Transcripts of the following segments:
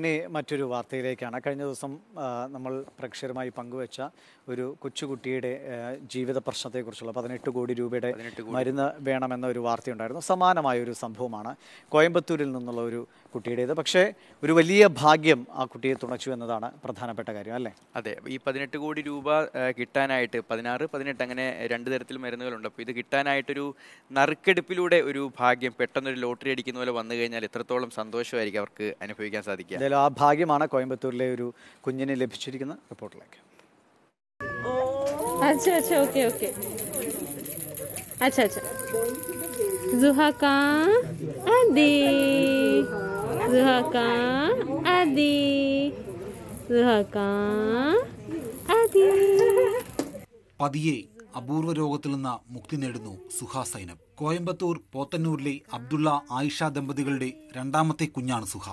ഇനി മറ്റൊരു വാർത്തയിലേക്കാണ് കഴിഞ്ഞ ദിവസം നമ്മൾ പ്രേക്ഷകരുമായി പങ്കുവെച്ച ഒരു കൊച്ചുകുട്ടിയുടെ ജീവിത പ്രശ്നത്തെക്കുറിച്ചുള്ള പതിനെട്ട് കോടി രൂപയുടെ മരുന്ന് വേണമെന്ന ഒരു വാർത്തയുണ്ടായിരുന്നു സമാനമായ ഒരു സംഭവമാണ് കോയമ്പത്തൂരിൽ നിന്നുള്ള ഒരു കുട്ടിയുടേത് പക്ഷേ ഒരു വലിയ ഭാഗ്യം ആ കുട്ടിയെ തുണച്ചു എന്നതാണ് പ്രധാനപ്പെട്ട കാര്യം അല്ലേ അതെ ഈ പതിനെട്ട് കോടി രൂപ കിട്ടാനായിട്ട് പതിനാറ് പതിനെട്ട് അങ്ങനെ രണ്ട് തരത്തിൽ മരുന്നുകളുണ്ട് അപ്പോൾ ഇത് കിട്ടാനായിട്ടൊരു നറുക്കെടുപ്പിലൂടെ ഒരു ഭാഗ്യം പെട്ടെന്നൊരു ലോട്ടറി അടിക്കുന്ന പോലെ വന്നു കഴിഞ്ഞാൽ എത്രത്തോളം സന്തോഷമായിരിക്കും അവർക്ക് അനുഭവിക്കാൻ സാധിക്കുക എന്തായാലും ആ ഭാഗ്യമാണ് കോയമ്പത്തൂരിലെ ഒരു കുഞ്ഞിന് ലഭിച്ചിരിക്കുന്ന റിപ്പോർട്ടിലേക്ക് പതിയെ അപൂർവ രോഗത്തിൽ നിന്ന് മുക്തി നേടുന്നു സുഹാ സൈനബ് കോയമ്പത്തൂർ പോത്തന്നൂരിലെ അബ്ദുള്ള ആയിഷ ദമ്പതികളുടെ രണ്ടാമത്തെ കുഞ്ഞാണ് സുഹ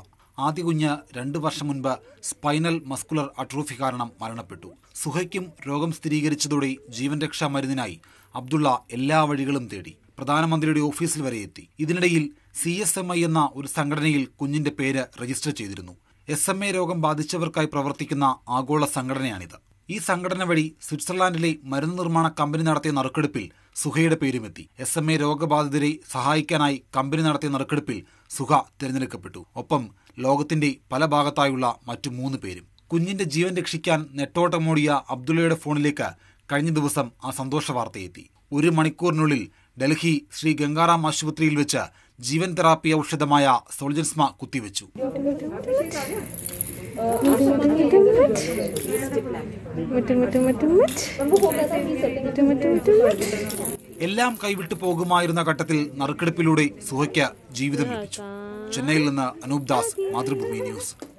ആദ്യ കുഞ്ഞ് രണ്ട് വർഷം മുൻപ് സ്പൈനൽ മസ്കുലർ അട്രോഫി കാരണം മരണപ്പെട്ടു സുഹയ്ക്കും രോഗം സ്ഥിരീകരിച്ചതോടെ ജീവൻ രക്ഷാ മരുന്നിനായി അബ്ദുള്ള എല്ലാ വഴികളും തേടി പ്രധാനമന്ത്രിയുടെ ഓഫീസിൽ വരെ എത്തി ഇതിനിടയിൽ സി എസ് എം ഐ എന്ന ഒരു സംഘടനയിൽ കുഞ്ഞിന്റെ പേര് രജിസ്റ്റർ ചെയ്തിരുന്നു എസ് എം എ രോഗം ബാധിച്ചവർക്കായി പ്രവർത്തിക്കുന്ന ആഗോള സംഘടനയാണിത് ഈ സംഘടന വഴി സ്വിറ്റ്സർലാൻഡിലെ മരുന്ന് നിർമ്മാണ കമ്പനി നടത്തിയ നറുക്കെടുപ്പിൽ സുഹയുടെ പേരുമെത്തി എസ് എം എ രോഗബാധിതരെ സഹായിക്കാനായി കമ്പനി നടത്തിയ നറുക്കെടുപ്പിൽ സുഹ തിരഞ്ഞെടുക്കപ്പെട്ടു ഒപ്പം ലോകത്തിന്റെ പല ഭാഗത്തായുള്ള മറ്റു മൂന്ന് പേരും കുഞ്ഞിന്റെ ജീവൻ രക്ഷിക്കാൻ നെട്ടോട്ടമോടിയ അബ്ദുള്ളയുടെ ഫോണിലേക്ക് കഴിഞ്ഞ ദിവസം ആ സന്തോഷ വാർത്തയെത്തി ഒരു മണിക്കൂറിനുള്ളിൽ ഡൽഹി ശ്രീ ഗംഗാറാം ആശുപത്രിയിൽ വെച്ച് ജീവൻ തെറാപ്പി ഔഷധമായ സോൾജൻസ്മ കുത്തിവെച്ചു എല്ലാം കൈവിട്ടു പോകുമായിരുന്ന ഘട്ടത്തിൽ നറുക്കെടുപ്പിലൂടെ സുഹയ്ക്ക ജീവിതം ലഭിച്ചു ചെന്നൈയിൽ നിന്ന് അനൂപ് ദാസ് മാതൃഭൂമി ന്യൂസ്